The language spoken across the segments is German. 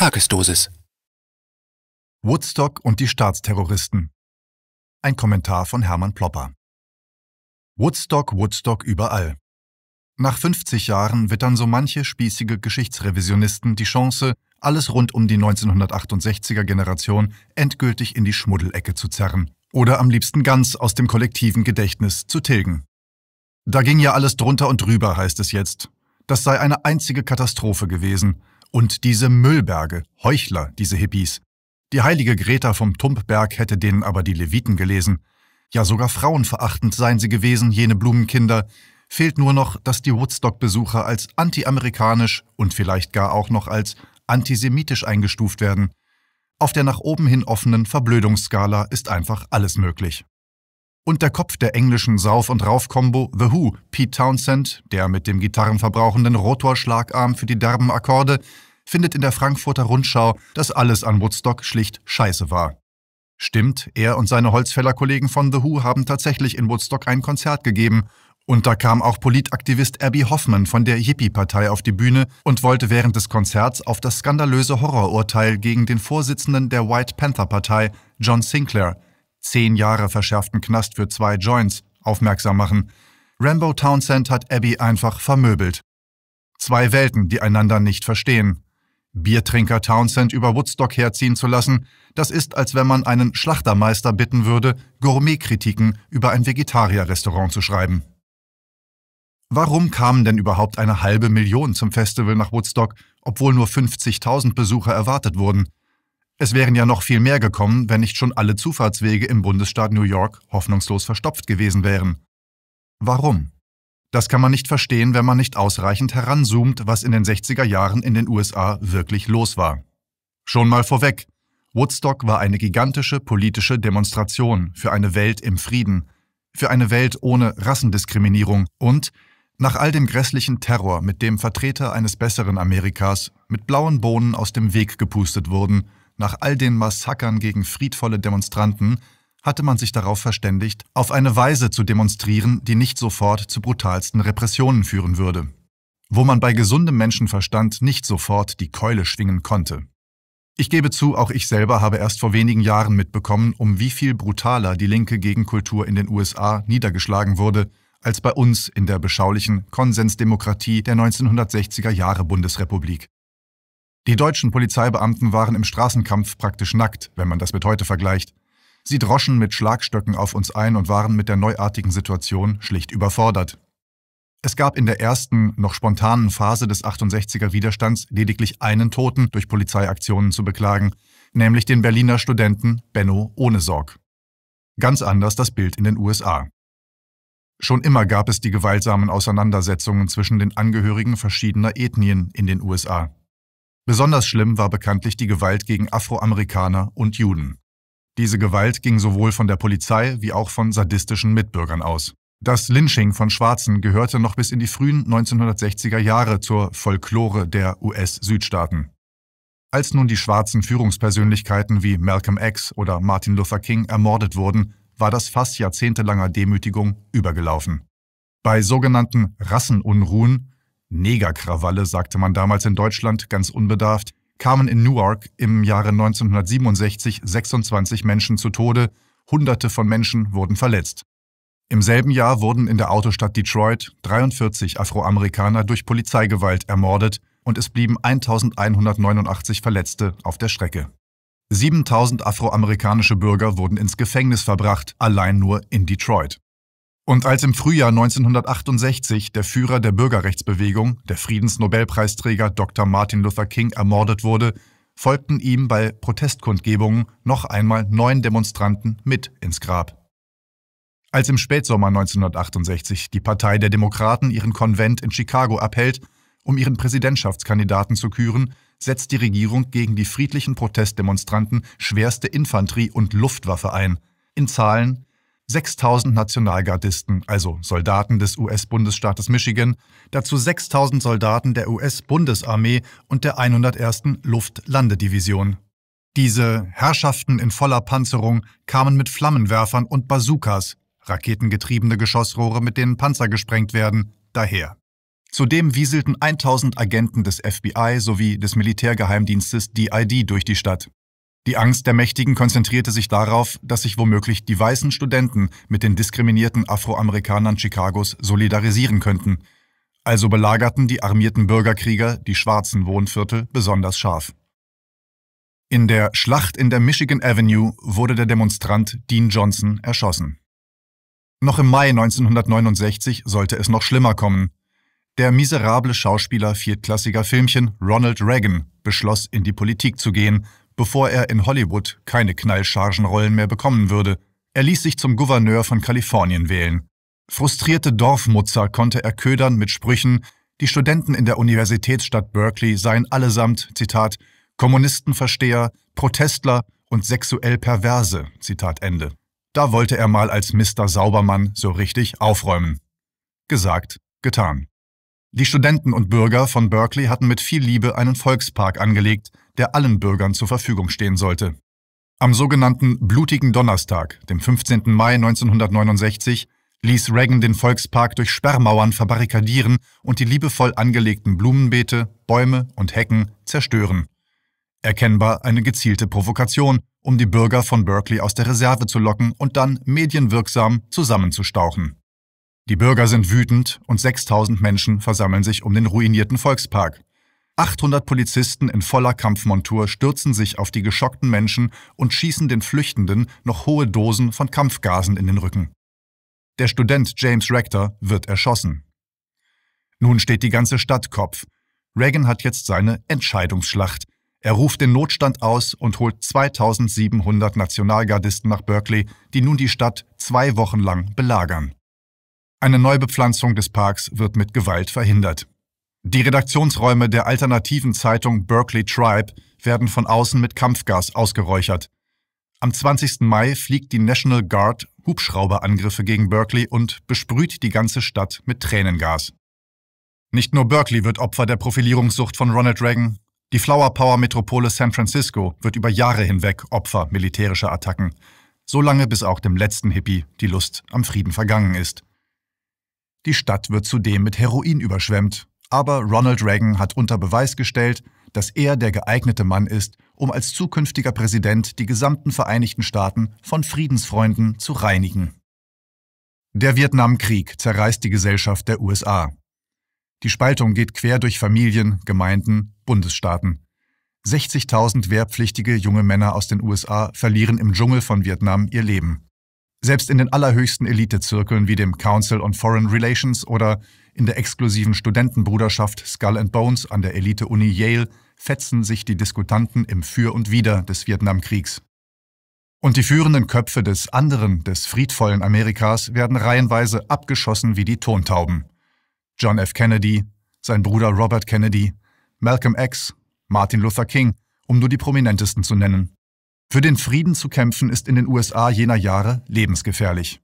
Tagesdosis. Woodstock und die Staatsterroristen. Ein Kommentar von Hermann Plopper. Woodstock, Woodstock überall. Nach 50 Jahren wittern so manche spießige Geschichtsrevisionisten die Chance, alles rund um die 1968er Generation endgültig in die Schmuddelecke zu zerren oder am liebsten ganz aus dem kollektiven Gedächtnis zu tilgen. Da ging ja alles drunter und drüber, heißt es jetzt. Das sei eine einzige Katastrophe gewesen, und diese Müllberge, Heuchler, diese Hippies. Die heilige Greta vom Tumpberg hätte denen aber die Leviten gelesen. Ja, sogar frauenverachtend seien sie gewesen, jene Blumenkinder. Fehlt nur noch, dass die Woodstock-Besucher als antiamerikanisch und vielleicht gar auch noch als antisemitisch eingestuft werden. Auf der nach oben hin offenen Verblödungsskala ist einfach alles möglich und der Kopf der englischen Sauf- und Rauf-Kombo The Who, Pete Townsend, der mit dem gitarrenverbrauchenden Rotorschlagarm für die derben Akkorde, findet in der Frankfurter Rundschau, dass alles an Woodstock schlicht scheiße war. Stimmt, er und seine Holzfällerkollegen von The Who haben tatsächlich in Woodstock ein Konzert gegeben und da kam auch Politaktivist Abby Hoffman von der Yippie-Partei auf die Bühne und wollte während des Konzerts auf das skandalöse Horrorurteil gegen den Vorsitzenden der White Panther-Partei, John Sinclair, zehn Jahre verschärften Knast für zwei Joints aufmerksam machen. Rambo Townsend hat Abby einfach vermöbelt. Zwei Welten, die einander nicht verstehen. Biertrinker Townsend über Woodstock herziehen zu lassen, das ist, als wenn man einen Schlachtermeister bitten würde, Gourmetkritiken über ein Vegetarierrestaurant zu schreiben. Warum kamen denn überhaupt eine halbe Million zum Festival nach Woodstock, obwohl nur 50.000 Besucher erwartet wurden? Es wären ja noch viel mehr gekommen, wenn nicht schon alle Zufahrtswege im Bundesstaat New York hoffnungslos verstopft gewesen wären. Warum? Das kann man nicht verstehen, wenn man nicht ausreichend heranzoomt, was in den 60er Jahren in den USA wirklich los war. Schon mal vorweg, Woodstock war eine gigantische politische Demonstration für eine Welt im Frieden, für eine Welt ohne Rassendiskriminierung und nach all dem grässlichen Terror, mit dem Vertreter eines besseren Amerikas mit blauen Bohnen aus dem Weg gepustet wurden nach all den Massakern gegen friedvolle Demonstranten hatte man sich darauf verständigt, auf eine Weise zu demonstrieren, die nicht sofort zu brutalsten Repressionen führen würde, wo man bei gesundem Menschenverstand nicht sofort die Keule schwingen konnte. Ich gebe zu, auch ich selber habe erst vor wenigen Jahren mitbekommen, um wie viel brutaler die linke Gegenkultur in den USA niedergeschlagen wurde, als bei uns in der beschaulichen Konsensdemokratie der 1960er Jahre Bundesrepublik. Die deutschen Polizeibeamten waren im Straßenkampf praktisch nackt, wenn man das mit heute vergleicht. Sie droschen mit Schlagstöcken auf uns ein und waren mit der neuartigen Situation schlicht überfordert. Es gab in der ersten, noch spontanen Phase des 68er Widerstands lediglich einen Toten durch Polizeiaktionen zu beklagen, nämlich den Berliner Studenten Benno Ohnesorg. Ganz anders das Bild in den USA. Schon immer gab es die gewaltsamen Auseinandersetzungen zwischen den Angehörigen verschiedener Ethnien in den USA. Besonders schlimm war bekanntlich die Gewalt gegen Afroamerikaner und Juden. Diese Gewalt ging sowohl von der Polizei wie auch von sadistischen Mitbürgern aus. Das Lynching von Schwarzen gehörte noch bis in die frühen 1960er Jahre zur Folklore der US-Südstaaten. Als nun die schwarzen Führungspersönlichkeiten wie Malcolm X oder Martin Luther King ermordet wurden, war das fast jahrzehntelanger Demütigung übergelaufen. Bei sogenannten Rassenunruhen Negerkrawalle, sagte man damals in Deutschland ganz unbedarft, kamen in Newark im Jahre 1967 26 Menschen zu Tode, Hunderte von Menschen wurden verletzt. Im selben Jahr wurden in der Autostadt Detroit 43 Afroamerikaner durch Polizeigewalt ermordet und es blieben 1189 Verletzte auf der Strecke. 7000 afroamerikanische Bürger wurden ins Gefängnis verbracht, allein nur in Detroit. Und als im Frühjahr 1968 der Führer der Bürgerrechtsbewegung, der Friedensnobelpreisträger Dr. Martin Luther King, ermordet wurde, folgten ihm bei Protestkundgebungen noch einmal neun Demonstranten mit ins Grab. Als im Spätsommer 1968 die Partei der Demokraten ihren Konvent in Chicago abhält, um ihren Präsidentschaftskandidaten zu küren, setzt die Regierung gegen die friedlichen Protestdemonstranten schwerste Infanterie und Luftwaffe ein, in Zahlen, 6000 Nationalgardisten, also Soldaten des US-Bundesstaates Michigan, dazu 6000 Soldaten der US-Bundesarmee und der 101. Luftlandedivision. Diese Herrschaften in voller Panzerung kamen mit Flammenwerfern und Bazookas, raketengetriebene Geschossrohre, mit denen Panzer gesprengt werden, daher. Zudem wieselten 1000 Agenten des FBI sowie des Militärgeheimdienstes DID durch die Stadt. Die Angst der Mächtigen konzentrierte sich darauf, dass sich womöglich die weißen Studenten mit den diskriminierten Afroamerikanern Chicagos solidarisieren könnten. Also belagerten die armierten Bürgerkrieger die schwarzen Wohnviertel besonders scharf. In der Schlacht in der Michigan Avenue wurde der Demonstrant Dean Johnson erschossen. Noch im Mai 1969 sollte es noch schlimmer kommen. Der miserable Schauspieler viertklassiger Filmchen Ronald Reagan beschloss, in die Politik zu gehen, bevor er in Hollywood keine Knallchargenrollen mehr bekommen würde. Er ließ sich zum Gouverneur von Kalifornien wählen. Frustrierte Dorfmutzer konnte er ködern mit Sprüchen, die Studenten in der Universitätsstadt Berkeley seien allesamt, Zitat, Kommunistenversteher, Protestler und sexuell Perverse, Zitat Ende. Da wollte er mal als Mr. Saubermann so richtig aufräumen. Gesagt, getan. Die Studenten und Bürger von Berkeley hatten mit viel Liebe einen Volkspark angelegt, der allen Bürgern zur Verfügung stehen sollte. Am sogenannten Blutigen Donnerstag, dem 15. Mai 1969, ließ Reagan den Volkspark durch Sperrmauern verbarrikadieren und die liebevoll angelegten Blumenbeete, Bäume und Hecken zerstören. Erkennbar eine gezielte Provokation, um die Bürger von Berkeley aus der Reserve zu locken und dann medienwirksam zusammenzustauchen. Die Bürger sind wütend und 6000 Menschen versammeln sich um den ruinierten Volkspark. 800 Polizisten in voller Kampfmontur stürzen sich auf die geschockten Menschen und schießen den Flüchtenden noch hohe Dosen von Kampfgasen in den Rücken. Der Student James Rector wird erschossen. Nun steht die ganze Stadt Kopf. Reagan hat jetzt seine Entscheidungsschlacht. Er ruft den Notstand aus und holt 2700 Nationalgardisten nach Berkeley, die nun die Stadt zwei Wochen lang belagern. Eine Neubepflanzung des Parks wird mit Gewalt verhindert. Die Redaktionsräume der alternativen Zeitung Berkeley Tribe werden von außen mit Kampfgas ausgeräuchert. Am 20. Mai fliegt die National Guard Hubschrauberangriffe gegen Berkeley und besprüht die ganze Stadt mit Tränengas. Nicht nur Berkeley wird Opfer der Profilierungssucht von Ronald Reagan, die Flower Power Metropole San Francisco wird über Jahre hinweg Opfer militärischer Attacken, Solange bis auch dem letzten Hippie die Lust am Frieden vergangen ist. Die Stadt wird zudem mit Heroin überschwemmt, aber Ronald Reagan hat unter Beweis gestellt, dass er der geeignete Mann ist, um als zukünftiger Präsident die gesamten Vereinigten Staaten von Friedensfreunden zu reinigen. Der Vietnamkrieg zerreißt die Gesellschaft der USA. Die Spaltung geht quer durch Familien, Gemeinden, Bundesstaaten. 60.000 wehrpflichtige junge Männer aus den USA verlieren im Dschungel von Vietnam ihr Leben. Selbst in den allerhöchsten Elitezirkeln wie dem Council on Foreign Relations oder in der exklusiven Studentenbruderschaft Skull and Bones an der Elite-Uni Yale fetzen sich die Diskutanten im Für und Wider des Vietnamkriegs. Und die führenden Köpfe des anderen, des friedvollen Amerikas werden reihenweise abgeschossen wie die Tontauben. John F. Kennedy, sein Bruder Robert Kennedy, Malcolm X, Martin Luther King, um nur die prominentesten zu nennen. Für den Frieden zu kämpfen ist in den USA jener Jahre lebensgefährlich.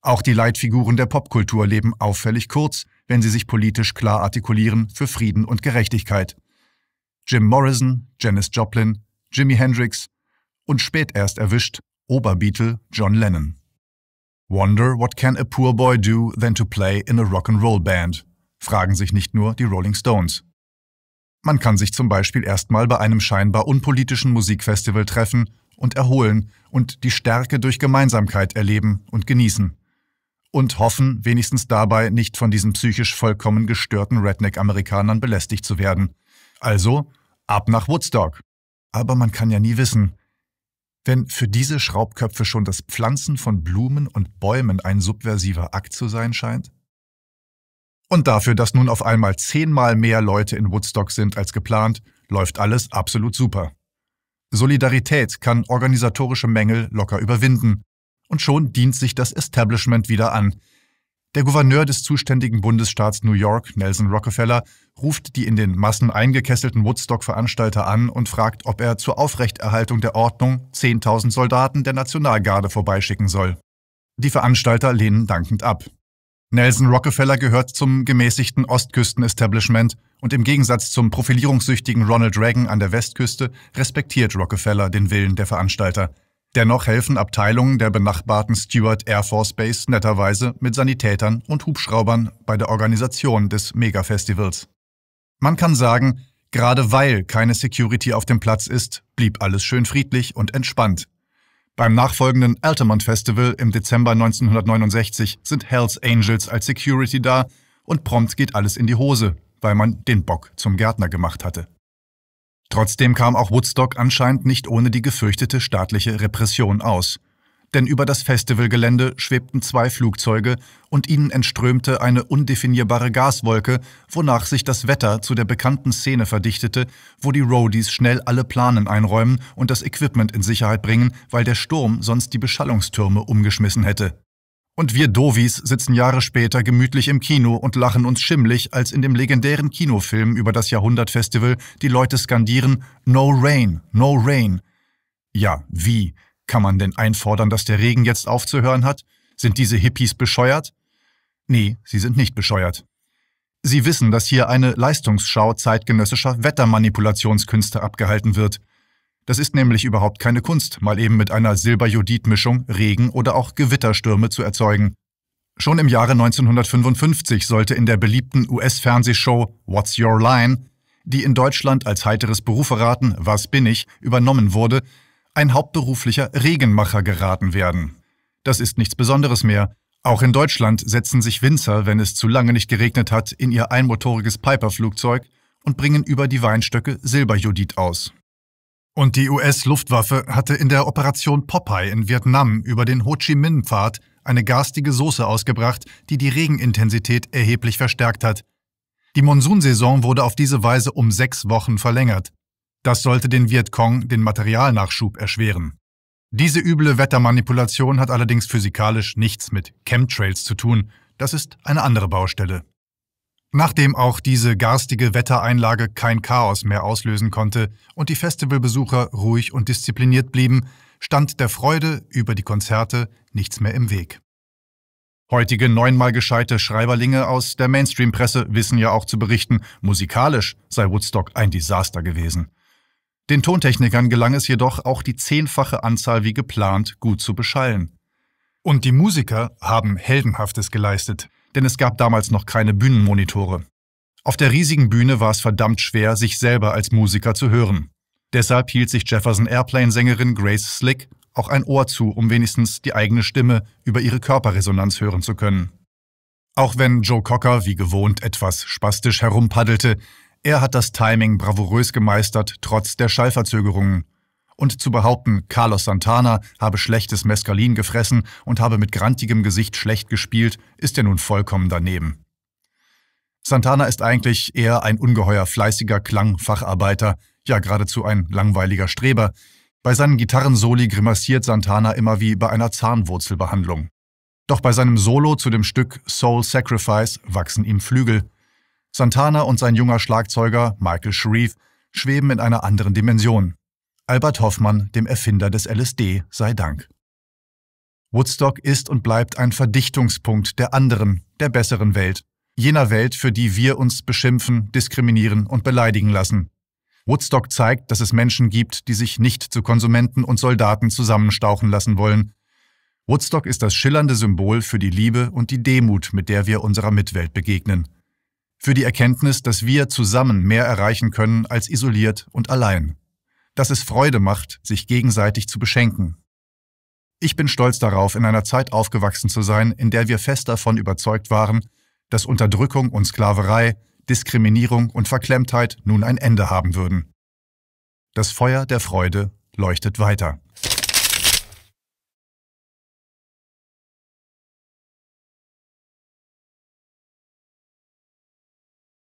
Auch die Leitfiguren der Popkultur leben auffällig kurz, wenn sie sich politisch klar artikulieren für Frieden und Gerechtigkeit. Jim Morrison, Janis Joplin, Jimi Hendrix und spät erst erwischt Oberbeatle John Lennon. Wonder what can a poor boy do than to play in a rock and roll band? fragen sich nicht nur die Rolling Stones. Man kann sich zum Beispiel erstmal bei einem scheinbar unpolitischen Musikfestival treffen und erholen und die Stärke durch Gemeinsamkeit erleben und genießen. Und hoffen, wenigstens dabei nicht von diesen psychisch vollkommen gestörten Redneck-Amerikanern belästigt zu werden. Also ab nach Woodstock. Aber man kann ja nie wissen. Wenn für diese Schraubköpfe schon das Pflanzen von Blumen und Bäumen ein subversiver Akt zu sein scheint, und dafür, dass nun auf einmal zehnmal mehr Leute in Woodstock sind als geplant, läuft alles absolut super. Solidarität kann organisatorische Mängel locker überwinden. Und schon dient sich das Establishment wieder an. Der Gouverneur des zuständigen Bundesstaats New York, Nelson Rockefeller, ruft die in den Massen eingekesselten Woodstock-Veranstalter an und fragt, ob er zur Aufrechterhaltung der Ordnung 10.000 Soldaten der Nationalgarde vorbeischicken soll. Die Veranstalter lehnen dankend ab. Nelson Rockefeller gehört zum gemäßigten Ostküsten-Establishment und im Gegensatz zum profilierungssüchtigen Ronald Reagan an der Westküste respektiert Rockefeller den Willen der Veranstalter. Dennoch helfen Abteilungen der benachbarten Stewart Air Force Base netterweise mit Sanitätern und Hubschraubern bei der Organisation des Mega-Festivals. Man kann sagen, gerade weil keine Security auf dem Platz ist, blieb alles schön friedlich und entspannt. Beim nachfolgenden Altamont Festival im Dezember 1969 sind Hells Angels als Security da und prompt geht alles in die Hose, weil man den Bock zum Gärtner gemacht hatte. Trotzdem kam auch Woodstock anscheinend nicht ohne die gefürchtete staatliche Repression aus denn über das Festivalgelände schwebten zwei Flugzeuge und ihnen entströmte eine undefinierbare Gaswolke, wonach sich das Wetter zu der bekannten Szene verdichtete, wo die Roadies schnell alle Planen einräumen und das Equipment in Sicherheit bringen, weil der Sturm sonst die Beschallungstürme umgeschmissen hätte. Und wir Dovis sitzen Jahre später gemütlich im Kino und lachen uns schimmlig, als in dem legendären Kinofilm über das Jahrhundertfestival die Leute skandieren No Rain, No Rain. Ja, wie? Kann man denn einfordern, dass der Regen jetzt aufzuhören hat? Sind diese Hippies bescheuert? Nee, sie sind nicht bescheuert. Sie wissen, dass hier eine Leistungsschau zeitgenössischer Wettermanipulationskünste abgehalten wird. Das ist nämlich überhaupt keine Kunst, mal eben mit einer Silberjodidmischung Regen oder auch Gewitterstürme zu erzeugen. Schon im Jahre 1955 sollte in der beliebten US-Fernsehshow What's Your Line, die in Deutschland als heiteres Berufe raten, Was bin ich, übernommen wurde, ein hauptberuflicher Regenmacher geraten werden. Das ist nichts Besonderes mehr. Auch in Deutschland setzen sich Winzer, wenn es zu lange nicht geregnet hat, in ihr einmotoriges Piper-Flugzeug und bringen über die Weinstöcke Silberjodid aus. Und die US-Luftwaffe hatte in der Operation Popeye in Vietnam über den Ho Chi Minh-Pfad eine garstige Soße ausgebracht, die die Regenintensität erheblich verstärkt hat. Die Monsunsaison wurde auf diese Weise um sechs Wochen verlängert. Das sollte den Vietcong den Materialnachschub erschweren. Diese üble Wettermanipulation hat allerdings physikalisch nichts mit Chemtrails zu tun, das ist eine andere Baustelle. Nachdem auch diese garstige Wettereinlage kein Chaos mehr auslösen konnte und die Festivalbesucher ruhig und diszipliniert blieben, stand der Freude über die Konzerte nichts mehr im Weg. Heutige neunmal gescheite Schreiberlinge aus der Mainstream-Presse wissen ja auch zu berichten, musikalisch sei Woodstock ein Desaster gewesen. Den Tontechnikern gelang es jedoch, auch die zehnfache Anzahl wie geplant gut zu beschallen. Und die Musiker haben Heldenhaftes geleistet, denn es gab damals noch keine Bühnenmonitore. Auf der riesigen Bühne war es verdammt schwer, sich selber als Musiker zu hören. Deshalb hielt sich Jefferson Airplane-Sängerin Grace Slick auch ein Ohr zu, um wenigstens die eigene Stimme über ihre Körperresonanz hören zu können. Auch wenn Joe Cocker wie gewohnt etwas spastisch herumpaddelte, er hat das Timing bravourös gemeistert, trotz der Schallverzögerungen. Und zu behaupten, Carlos Santana habe schlechtes Mescalin gefressen und habe mit grantigem Gesicht schlecht gespielt, ist er nun vollkommen daneben. Santana ist eigentlich eher ein ungeheuer fleißiger Klangfacharbeiter, ja geradezu ein langweiliger Streber. Bei seinen Gitarrensoli grimassiert Santana immer wie bei einer Zahnwurzelbehandlung. Doch bei seinem Solo zu dem Stück Soul Sacrifice wachsen ihm Flügel. Santana und sein junger Schlagzeuger Michael Sharif schweben in einer anderen Dimension. Albert Hoffmann, dem Erfinder des LSD, sei Dank. Woodstock ist und bleibt ein Verdichtungspunkt der anderen, der besseren Welt, jener Welt, für die wir uns beschimpfen, diskriminieren und beleidigen lassen. Woodstock zeigt, dass es Menschen gibt, die sich nicht zu Konsumenten und Soldaten zusammenstauchen lassen wollen. Woodstock ist das schillernde Symbol für die Liebe und die Demut, mit der wir unserer Mitwelt begegnen für die Erkenntnis, dass wir zusammen mehr erreichen können als isoliert und allein. Dass es Freude macht, sich gegenseitig zu beschenken. Ich bin stolz darauf, in einer Zeit aufgewachsen zu sein, in der wir fest davon überzeugt waren, dass Unterdrückung und Sklaverei, Diskriminierung und Verklemmtheit nun ein Ende haben würden. Das Feuer der Freude leuchtet weiter.